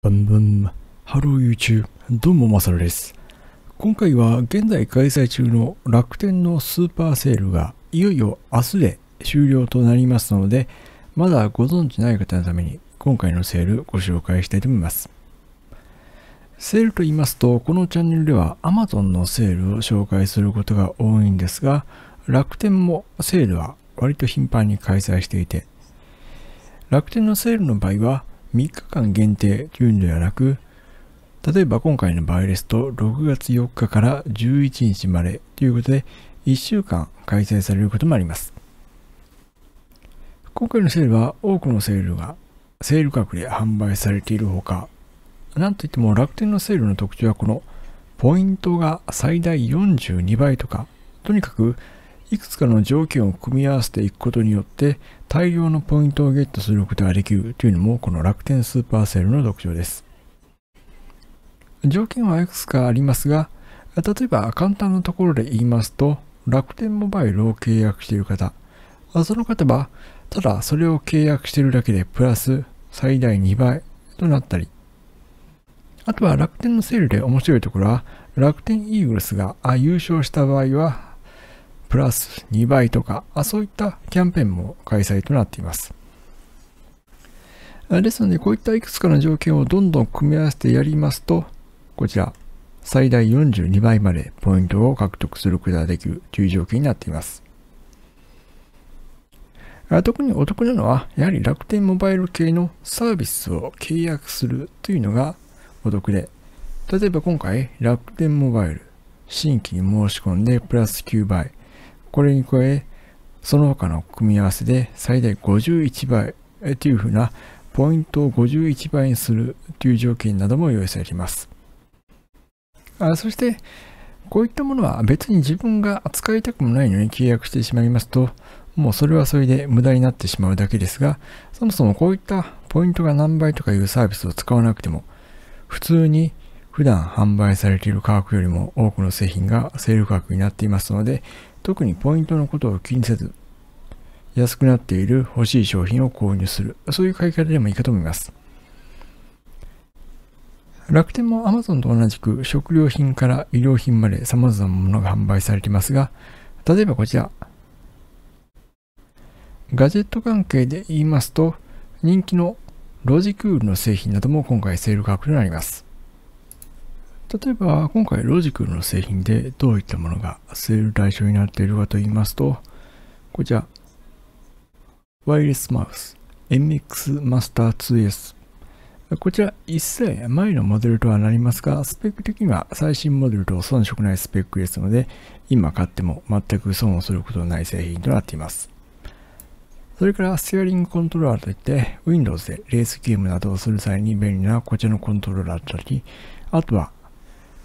バンバン。ハロー YouTube。どうも、まさるです。今回は現在開催中の楽天のスーパーセールがいよいよ明日で終了となりますので、まだご存知ない方のために今回のセールご紹介したいと思います。セールと言いますと、このチャンネルでは Amazon のセールを紹介することが多いんですが、楽天もセールは割と頻繁に開催していて、楽天のセールの場合は3日間限定というのではなく、例えば今回の場合ですと、6月4日から11日までということで、1週間開催されることもあります。今回のセールは多くのセールがセール価格で販売されているほか、なんといっても楽天のセールの特徴はこのポイントが最大42倍とか、とにかくいくつかの条件を組み合わせていくことによって大量のポイントをゲットすることができるというのもこの楽天スーパーセールの特徴です。条件はいくつかありますが、例えば簡単なところで言いますと、楽天モバイルを契約している方、その方は、ただそれを契約しているだけでプラス最大2倍となったり、あとは楽天のセールで面白いところは、楽天イーグルスが優勝した場合は、プラス2倍とか、あそういったキャンペーンも開催となっています。ですので、こういったいくつかの条件をどんどん組み合わせてやりますと、こちら、最大42倍までポイントを獲得することができるという条件になっています。特にお得なのは、やはり楽天モバイル系のサービスを契約するというのがお得で、例えば今回、楽天モバイル、新規に申し込んでプラス9倍、これに加え、その他の組み合わせで最大51倍というふうなポイントを51倍にするという条件なども用意されてます。あそして、こういったものは別に自分が扱いたくもないのに契約してしまいますと、もうそれはそれで無駄になってしまうだけですが、そもそもこういったポイントが何倍とかいうサービスを使わなくても、普通に普段販売されている価格よりも多くの製品がセール価格になっていますので、特にポイントのことを気にせず、安くなっている欲しい商品を購入する。そういう買い方でもいいかと思います。楽天も Amazon と同じく食料品から衣料品まで様々なものが販売されていますが、例えばこちら。ガジェット関係で言いますと、人気のロジクールの製品なども今回セール価格となります。例えば今回ロジクルの製品でどういったものがセール対象になっているかと言いますと、こちら、ワイヤレスマウス MX マスター 2S。こちら一切前のモデルとはなりますが、スペック的には最新モデルと遜色ないスペックですので、今買っても全く損をすることのない製品となっています。それからステアリングコントローラーといって、Windows でレースゲームなどをする際に便利なこちらのコントローラーだったり、あとは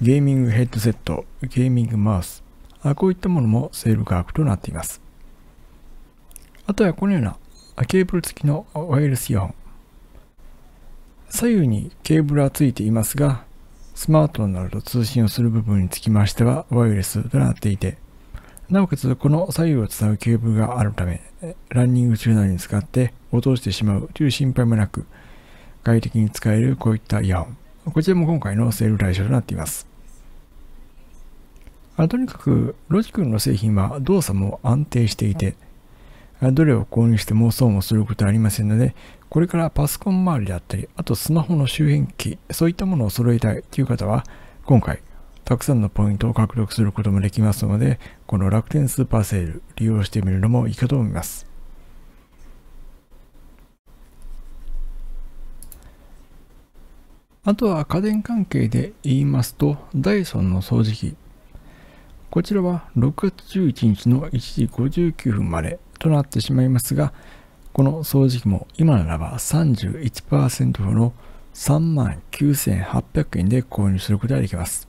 ゲーミングヘッドセット、ゲーミングマウス、こういったものもセール価格となっています。あとはこのようなケーブル付きのワイヤレスイヤホン。左右にケーブルは付いていますが、スマートフォンなどと通信をする部分につきましてはワイヤレスとなっていて、なおかつこの左右を伝うケーブルがあるため、ランニング中などに使って落としてしまうという心配もなく、快適に使えるこういったイヤホン。こちらも今回のセール対象となっています。とにかく、ロジ君の製品は動作も安定していて、どれを購入しても損をすることはありませんので、これからパソコン周りであったり、あとスマホの周辺機、そういったものを揃えたいという方は、今回、たくさんのポイントを獲得することもできますので、この楽天スーパーセール利用してみるのもいいかと思います。あとは家電関係で言いますと、ダイソンの掃除機。こちらは6月11日の1時59分までとなってしまいますが、この掃除機も今ならば31%の3万9800円で購入することができます。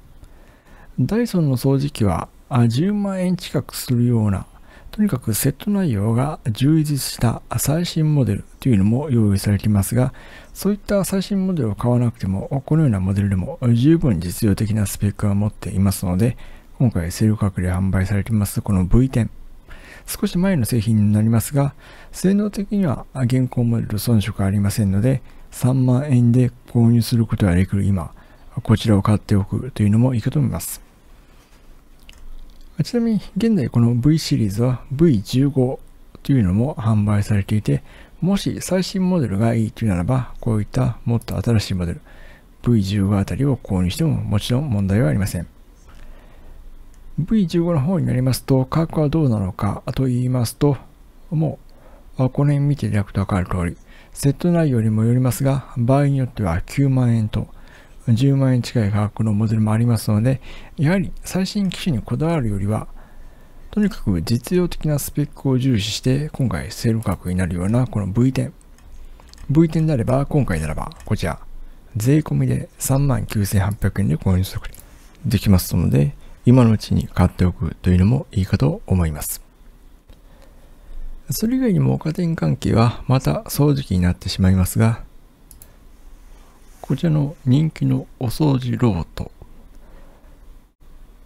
ダイソンの掃除機は10万円近くするようなとにかくセット内容が充実した最新モデルというのも用意されていますが、そういった最新モデルを買わなくても、このようなモデルでも十分実用的なスペックは持っていますので、今回セール価格で販売されていますこの V10。少し前の製品になりますが、性能的には現行モデル遜色ありませんので、3万円で購入することができる今、こちらを買っておくというのもいいかと思います。ちなみに現在この V シリーズは V15 というのも販売されていて、もし最新モデルがいいというならば、こういったもっと新しいモデル、V15 あたりを購入してももちろん問題はありません。V15 の方になりますと、価格はどうなのかと言いますと、もう、この辺見ていただくとわかる通り、セット内容にもよりますが、場合によっては9万円と、10万円近い価格のモデルもありますので、やはり最新機種にこだわるよりは、とにかく実用的なスペックを重視して、今回セール価格になるようなこの V10。V10 であれば、今回ならば、こちら、税込みで39,800円で購入できますので、今のうちに買っておくというのもいいかと思います。それ以外にも家電関係はまた掃除機になってしまいますが、こちらの人気のお掃除ロボット、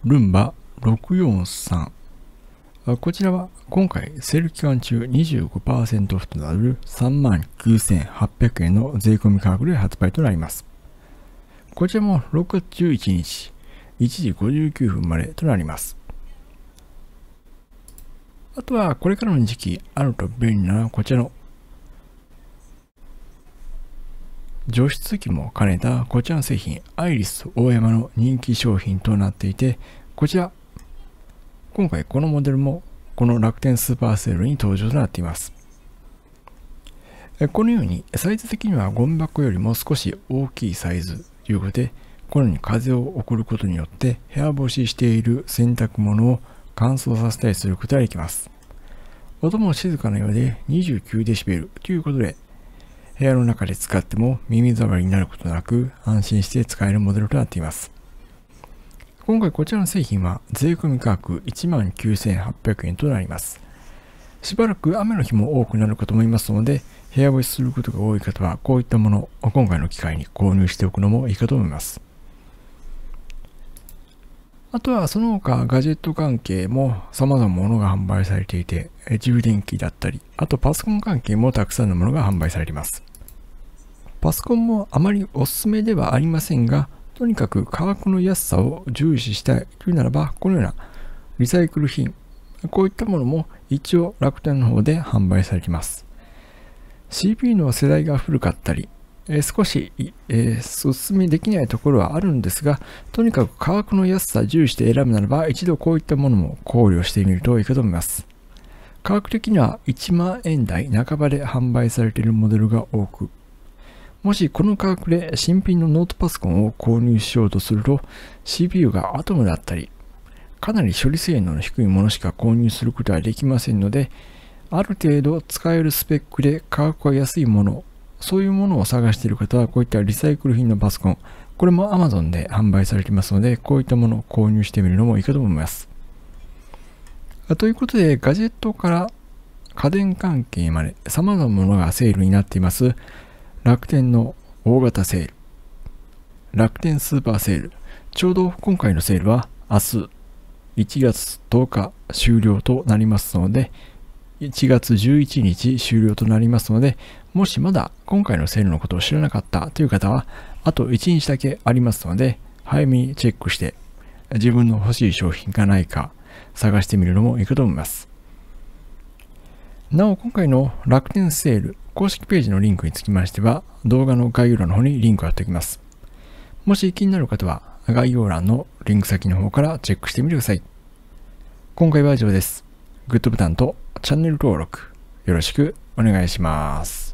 ルンバ643。こちらは今回セール期間中25%オフとなる39,800円の税込み価格で発売となります。こちらも6月11日1時59分までとなります。あとはこれからの時期あると便利なこちらの除湿機も兼ねたこちらの製品アイリス大山の人気商品となっていてこちら今回このモデルもこの楽天スーパーセールに登場となっていますこのようにサイズ的にはゴミ箱よりも少し大きいサイズということでこのように風を送ることによって部屋干ししている洗濯物を乾燥させたりすることができます音も静かなようで2 9デシベルということで部屋の中で使っても耳障りになることなく安心して使えるモデルとなっています。今回こちらの製品は税込価格19,800円となります。しばらく雨の日も多くなるかと思いますので、部屋干しすることが多い方はこういったものを今回の機会に購入しておくのもいいかと思います。あとはその他ガジェット関係も様々なものが販売されていて、充電器だったり、あとパソコン関係もたくさんのものが販売されています。パソコンもあまりおすすめではありませんが、とにかく価格の安さを重視したいというならば、このようなリサイクル品、こういったものも一応楽天の方で販売されています。CPU の世代が古かったり、え少し、えー、お勧めできないところはあるんですが、とにかく価格の安さ重視で選ぶならば、一度こういったものも考慮してみるといいかと思います。価格的には1万円台半ばで販売されているモデルが多く、もしこの価格で新品のノートパソコンを購入しようとすると、CPU がアトムだったり、かなり処理性能の低いものしか購入することはできませんので、ある程度使えるスペックで価格が安いものそういうものを探している方は、こういったリサイクル品のパソコン、これも Amazon で販売されていますので、こういったものを購入してみるのもいいかと思います。ということで、ガジェットから家電関係まで様々なものがセールになっています。楽天の大型セール、楽天スーパーセール、ちょうど今回のセールは明日1月10日終了となりますので、1月11日終了となりますので、もしまだ今回のセールのことを知らなかったという方は、あと1日だけありますので、早めにチェックして、自分の欲しい商品がないか探してみるのもいいかと思います。なお、今回の楽天セール公式ページのリンクにつきましては、動画の概要欄の方にリンクを貼っておきます。もし気になる方は、概要欄のリンク先の方からチェックしてみてください。今回は以上です。グッドボタンとチャンネル登録よろしくお願いします。